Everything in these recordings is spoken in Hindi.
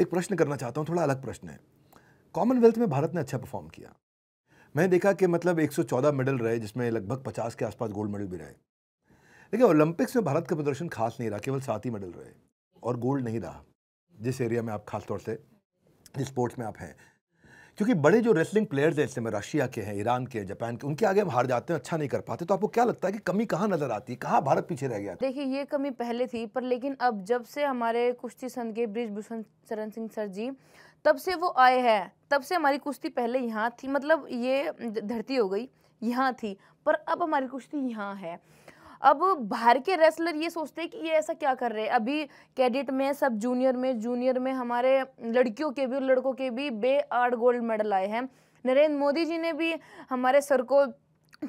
एक प्रश्न करना चाहता हूँ थोड़ा अलग प्रश्न है कॉमनवेल्थ में भारत ने अच्छा परफॉर्म किया मैंने देखा कि मतलब 114 मेडल रहे जिसमें लगभग 50 के आसपास गोल्ड मेडल भी रहे लेकिन ओलंपिक्स में भारत का प्रदर्शन खास नहीं रहा केवल सात ही मेडल रहे और गोल्ड नहीं रहा जिस एरिया में आप खासतौर से जिस स्पोर्ट्स में आप हैं क्योंकि बड़े जो रेसलिंग प्लेयर्स हैं इसमें रशिया के हैं ईरान के जापान के उनके आगे हम हार जाते हैं अच्छा नहीं कर पाते तो आपको क्या लगता है कि कमी कहाँ नजर आती है कहाँ भारत पीछे रह गया देखिए ये कमी पहले थी पर लेकिन अब जब से हमारे कुश्ती संघ के ब्रिज भूषण शरण सिंह सर जी तब से वो आए हैं तब से हमारी कुश्ती पहले यहाँ थी मतलब ये धरती हो गई यहाँ थी पर अब हमारी कुश्ती यहाँ है अब बाहर के रेसलर ये सोचते हैं कि ये ऐसा क्या कर रहे हैं अभी कैडेट में सब जूनियर में जूनियर में हमारे लड़कियों के भी और लड़कों के भी बे आठ गोल्ड मेडल आए हैं नरेंद्र मोदी जी ने भी हमारे सर को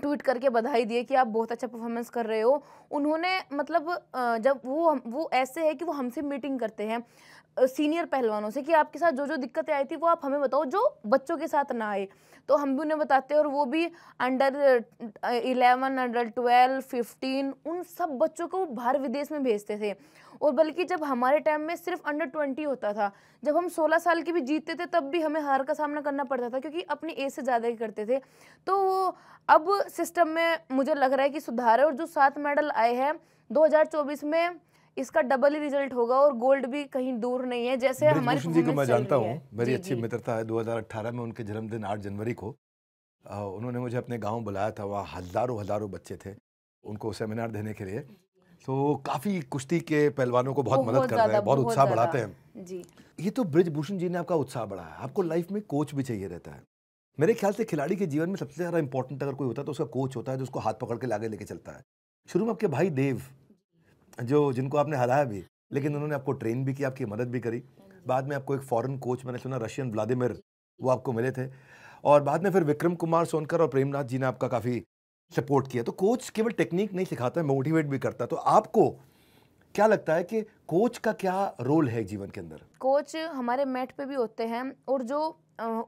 ट्वीट करके बधाई दी है कि आप बहुत अच्छा परफॉर्मेंस कर रहे हो उन्होंने मतलब जब वो वो ऐसे है कि वो हमसे मीटिंग करते हैं सीनियर पहलवानों से कि आपके साथ जो जो दिक्कतें आई थी वो आप हमें बताओ जो बच्चों के साथ ना आए तो हम भी उन्हें बताते हैं और वो भी under eleven under twelve fifteen उन सब बच्चों को बाहर विदेश में भेजते थे और बल्कि जब हमारे टाइम में सिर्फ अंडर ट्वेंटी होता था जब हम सोलह साल की भी जीतते थे तब भी हमें हार का सामना करना पड़ता था क्योंकि अपनी एज से ज़्यादा ही करते थे तो वो अब सिस्टम में मुझे लग रहा है कि सुधार है और जो सात मेडल आए आए हैं 2024 में इसका डबल ही रिजल्ट होगा और गोल्ड भी कहीं दूर नहीं है जैसे हमारे जी को मैं जानता हूँ मेरी अच्छी मित्रता है 2018 में उनके जन्मदिन 8 जनवरी को उन्होंने मुझे अपने गांव बुलाया था वहाँ हज़ारों हज़ारों बच्चे थे उनको सेमिनार देने के लिए तो काफ़ी कुश्ती के पहलवानों को बहुत, बहुत मदद कर रहे हैं बहुत उत्साह बढ़ाते हैं जी ये तो ब्रिजभूषण जी ने आपका उत्साह बढ़ाया आपको लाइफ में कोच भी चाहिए रहता है मेरे ख्याल से खिलाड़ी के जीवन में सबसे ज़्यादा इंपॉर्टेंट अगर कोई होता है तो उसका कोच होता है जो उसको हाथ पकड़ के लागे लेके चलता है शुरू में आपके भाई देव जो जिनको आपने हराया भी लेकिन उन्होंने आपको ट्रेन भी की आपकी मदद भी करी बाद में आपको एक फॉरेन कोच मैंने सुना रशियन व्लादिमिर वो आपको मिले थे और बाद में फिर विक्रम कुमार सोनकर और प्रेमनाथ जी ने आपका काफ़ी सपोर्ट किया तो कोच केवल टेक्निक नहीं सिखाता है मोटिवेट भी करता तो आपको क्या लगता है कि कोच का क्या रोल है जीवन के अंदर कोच हमारे मैट पे भी होते हैं और जो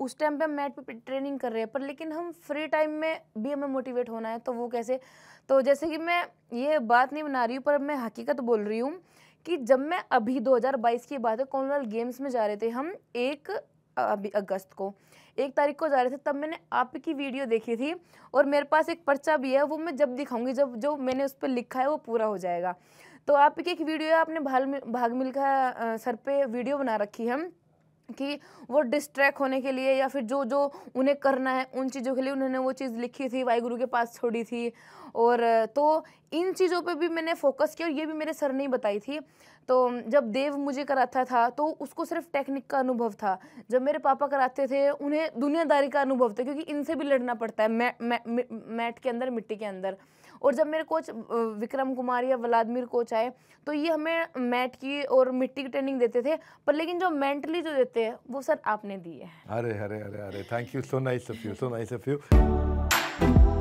उस टाइम पे हम मैट पे ट्रेनिंग कर रहे हैं पर लेकिन हम फ्री टाइम में भी हमें मोटिवेट होना है तो वो कैसे तो जैसे कि मैं ये बात नहीं बना रही हूँ पर मैं हकीकत बोल रही हूँ कि जब मैं अभी 2022 की बात है कॉमनवेल्थ गेम्स में जा रहे थे हम एक अभी अगस्त को एक तारीख को जा रहे थे तब मैंने आपकी वीडियो देखी थी और मेरे पास एक पर्चा भी है वो मैं जब दिखाऊंगी जब जो मैंने उस पर लिखा है वो पूरा हो जाएगा तो आपकी एक वीडियो है आपने भाग मिलकर सर पे वीडियो बना रखी है कि वो डिस्ट्रैक्ट होने के लिए या फिर जो जो उन्हें करना है उन चीज़ों के लिए उन्होंने वो चीज़ लिखी थी वाहिगुरु के पास छोड़ी थी और तो इन चीज़ों पे भी मैंने फोकस किया और ये भी मेरे सर ने ही बताई थी तो जब देव मुझे कराता था तो उसको सिर्फ टेक्निक का अनुभव था जब मेरे पापा कराते थे उन्हें दुनियादारी का अनुभव था क्योंकि इनसे भी लड़ना पड़ता है मैट मै, मै, मैट के अंदर मिट्टी के अंदर और जब मेरे कोच विक्रम कुमार या व्लादिमिर कोच आए तो ये हमें मैट की और मिट्टी की ट्रेनिंग देते थे पर लेकिन जो मेंटली जो देते हैं वो सर आपने दिए हैं अरे अरे अरे अरे thank you so nice of you so nice of you